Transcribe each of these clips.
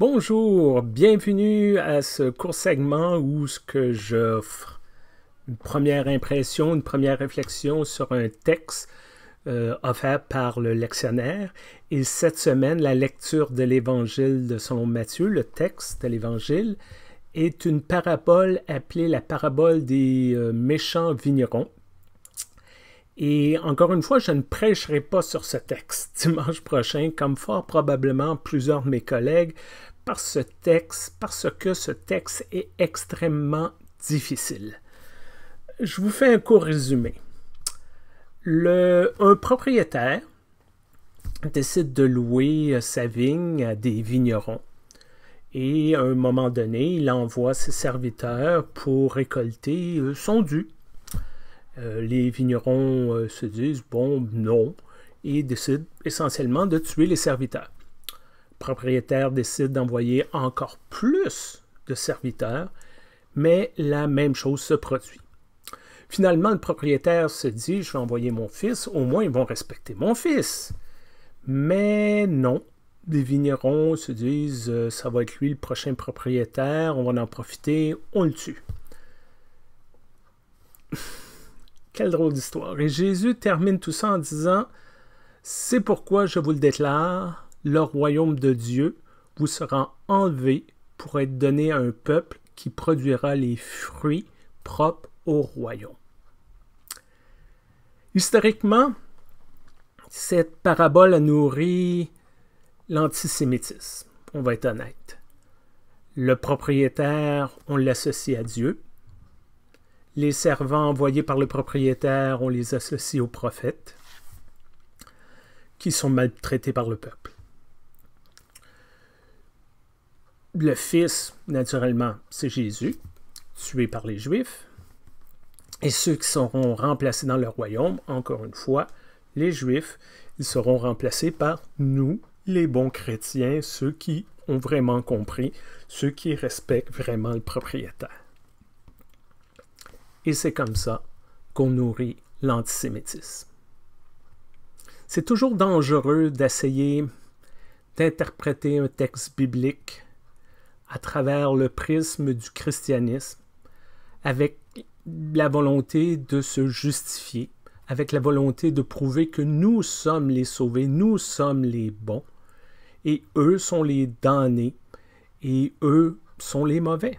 Bonjour, bienvenue à ce court segment où ce que j'offre une première impression, une première réflexion sur un texte euh, offert par le lectionnaire. Et cette semaine, la lecture de l'évangile de selon Matthieu, le texte de l'évangile, est une parabole appelée la parabole des euh, méchants vignerons. Et encore une fois, je ne prêcherai pas sur ce texte dimanche prochain, comme fort probablement plusieurs de mes collègues, par ce texte parce que ce texte est extrêmement difficile. Je vous fais un court résumé. Le, un propriétaire décide de louer euh, sa vigne à des vignerons et à un moment donné, il envoie ses serviteurs pour récolter euh, son dû. Euh, les vignerons se disent bon, non, et décident essentiellement de tuer les serviteurs propriétaire décide d'envoyer encore plus de serviteurs, mais la même chose se produit. Finalement, le propriétaire se dit, je vais envoyer mon fils, au moins ils vont respecter mon fils. Mais non, les vignerons se disent, euh, ça va être lui le prochain propriétaire, on va en profiter, on le tue. Quelle drôle d'histoire. Et Jésus termine tout ça en disant, c'est pourquoi je vous le déclare, le royaume de Dieu vous sera enlevé pour être donné à un peuple qui produira les fruits propres au royaume. Historiquement, cette parabole a nourri l'antisémitisme, on va être honnête. Le propriétaire, on l'associe à Dieu. Les servants envoyés par le propriétaire, on les associe aux prophètes, qui sont maltraités par le peuple. le Fils, naturellement, c'est Jésus, tué par les Juifs. Et ceux qui seront remplacés dans le royaume, encore une fois, les Juifs, ils seront remplacés par nous, les bons chrétiens, ceux qui ont vraiment compris, ceux qui respectent vraiment le propriétaire. Et c'est comme ça qu'on nourrit l'antisémitisme. C'est toujours dangereux d'essayer d'interpréter un texte biblique à travers le prisme du christianisme, avec la volonté de se justifier, avec la volonté de prouver que nous sommes les sauvés, nous sommes les bons, et eux sont les damnés, et eux sont les mauvais.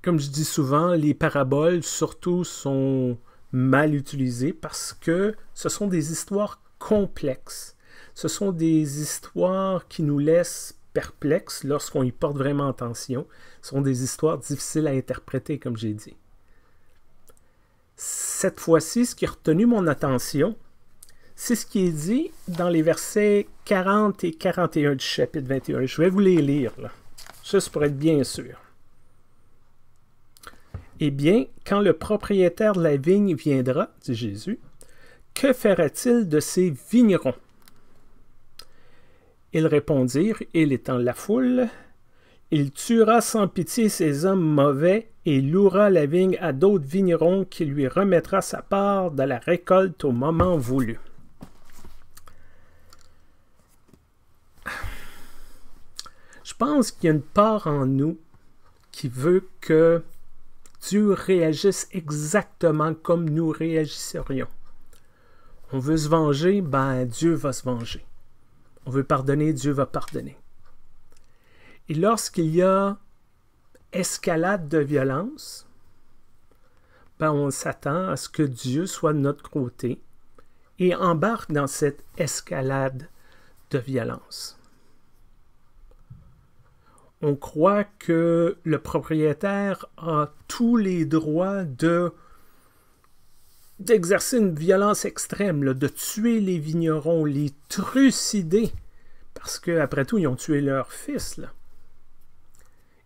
Comme je dis souvent, les paraboles surtout sont mal utilisées parce que ce sont des histoires complexes. Ce sont des histoires qui nous laissent perplexes lorsqu'on y porte vraiment attention sont des histoires difficiles à interpréter, comme j'ai dit. Cette fois-ci, ce qui a retenu mon attention, c'est ce qui est dit dans les versets 40 et 41 du chapitre 21. Je vais vous les lire, là. Juste pour être bien sûr. Eh bien, quand le propriétaire de la vigne viendra, dit Jésus, que fera-t-il de ces vignerons? Ils répondirent, il étant la foule, il tuera sans pitié ces hommes mauvais et louera la vigne à d'autres vignerons qui lui remettra sa part de la récolte au moment voulu. Je pense qu'il y a une part en nous qui veut que Dieu réagisse exactement comme nous réagissons. On veut se venger, ben Dieu va se venger. On veut pardonner, Dieu va pardonner. Et lorsqu'il y a escalade de violence, ben on s'attend à ce que Dieu soit de notre côté et embarque dans cette escalade de violence. On croit que le propriétaire a tous les droits de d'exercer une violence extrême, de tuer les vignerons, les trucider. Parce qu'après tout, ils ont tué leur fils.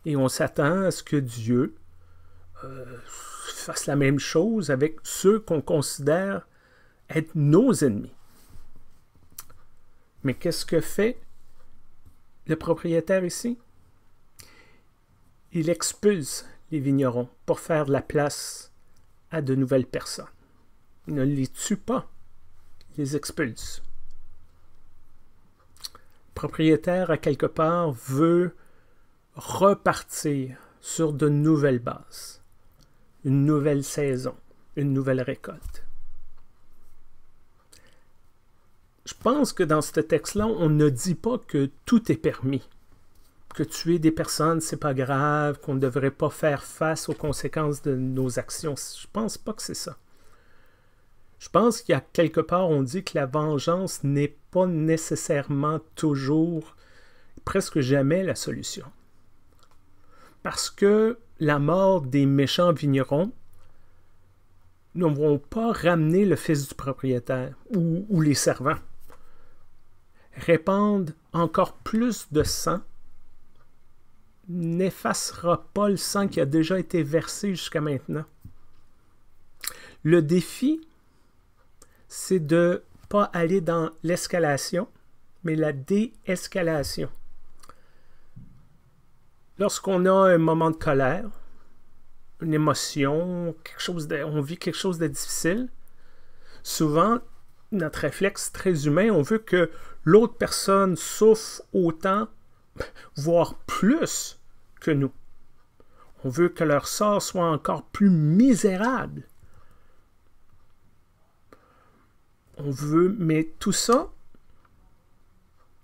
Et on s'attend à ce que Dieu euh, fasse la même chose avec ceux qu'on considère être nos ennemis. Mais qu'est-ce que fait le propriétaire ici? Il expulse les vignerons pour faire de la place à de nouvelles personnes. Il ne les tue pas, il les expulse propriétaire à quelque part veut repartir sur de nouvelles bases, une nouvelle saison, une nouvelle récolte. Je pense que dans ce texte-là, on ne dit pas que tout est permis, que tuer des personnes, c'est pas grave, qu'on ne devrait pas faire face aux conséquences de nos actions. Je pense pas que c'est ça. Je pense qu'il y a quelque part, on dit que la vengeance n'est pas nécessairement toujours, presque jamais, la solution. Parce que la mort des méchants vignerons ne vont pas ramener le fils du propriétaire ou, les servants. Répandre encore plus de sang n'effacera pas le sang qui a déjà été versé jusqu'à maintenant. Le défi, c'est de pas aller dans l'escalation, mais la déescalation. Lorsqu'on a un moment de colère, une émotion, quelque chose on vit quelque chose de difficile, souvent, notre réflexe très humain, on veut que l'autre personne souffre autant, voire plus que nous. On veut que leur sort soit encore plus misérable on veut, mais tout ça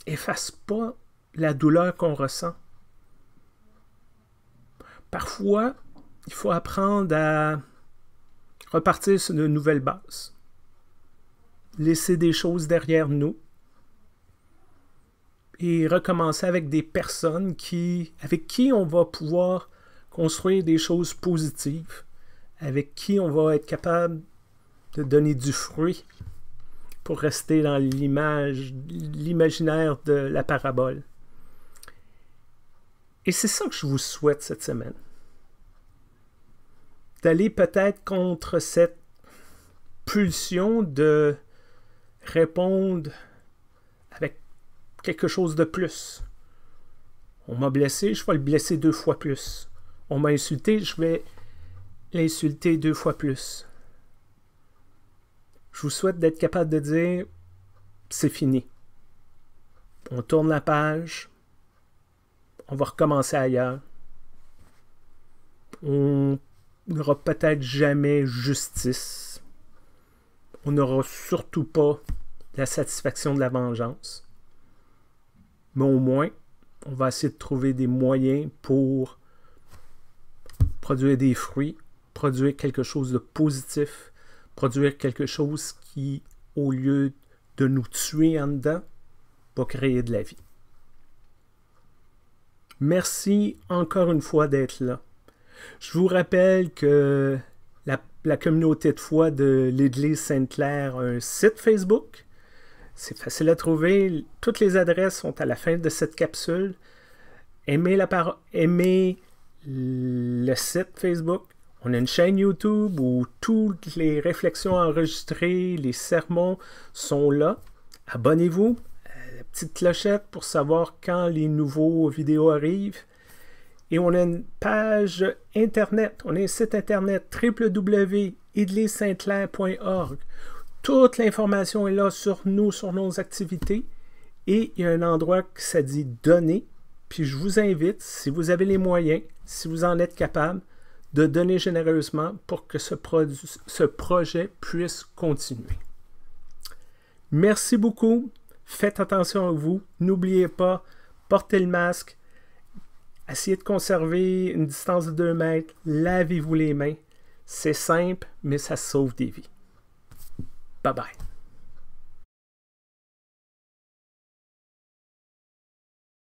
efface pas la douleur qu'on ressent. Parfois, il faut apprendre à repartir sur de nouvelles bases, laisser des choses derrière nous et recommencer avec des personnes qui, avec qui on va pouvoir construire des choses positives, avec qui on va être capable de donner du fruit pour rester dans l'image, l'imaginaire de la parabole. Et c'est ça que je vous souhaite cette semaine. D'aller peut-être contre cette pulsion de répondre avec quelque chose de plus. On m'a blessé, je vais le blesser deux fois plus. On m'a insulté, je vais l'insulter deux fois plus. Je vous souhaite d'être capable de dire c'est fini. On tourne la page. On va recommencer ailleurs. On n'aura peut-être jamais justice. On n'aura surtout pas la satisfaction de la vengeance. Mais au moins, on va essayer de trouver des moyens pour produire des fruits, produire quelque chose de positif produire quelque chose qui, au lieu de nous tuer en dedans, va créer de la vie. Merci encore une fois d'être là. Je vous rappelle que la, communauté de foi de l'Église Sainte-Claire a un site Facebook. C'est facile à trouver. Toutes les adresses sont à la fin de cette capsule. Aimez, la aimez le site Facebook, on a une chaîne YouTube où toutes les réflexions enregistrées, les sermons sont là. Abonnez-vous, euh, la petite clochette pour savoir quand les nouveaux vidéos arrivent. Et on a une page Internet, on a un site Internet www.idlissaintclair.org. Toute l'information est là sur nous, sur nos activités. Et il y a un endroit qui ça dit donner. Puis je vous invite, si vous avez les moyens, si vous en êtes capable, de donner généreusement pour que ce, projet puisse continuer. Merci beaucoup. Faites attention à vous. N'oubliez pas, portez le masque. Essayez de conserver une distance de 2 mètres. Lavez-vous les mains. C'est simple, mais ça sauve des vies. Bye bye.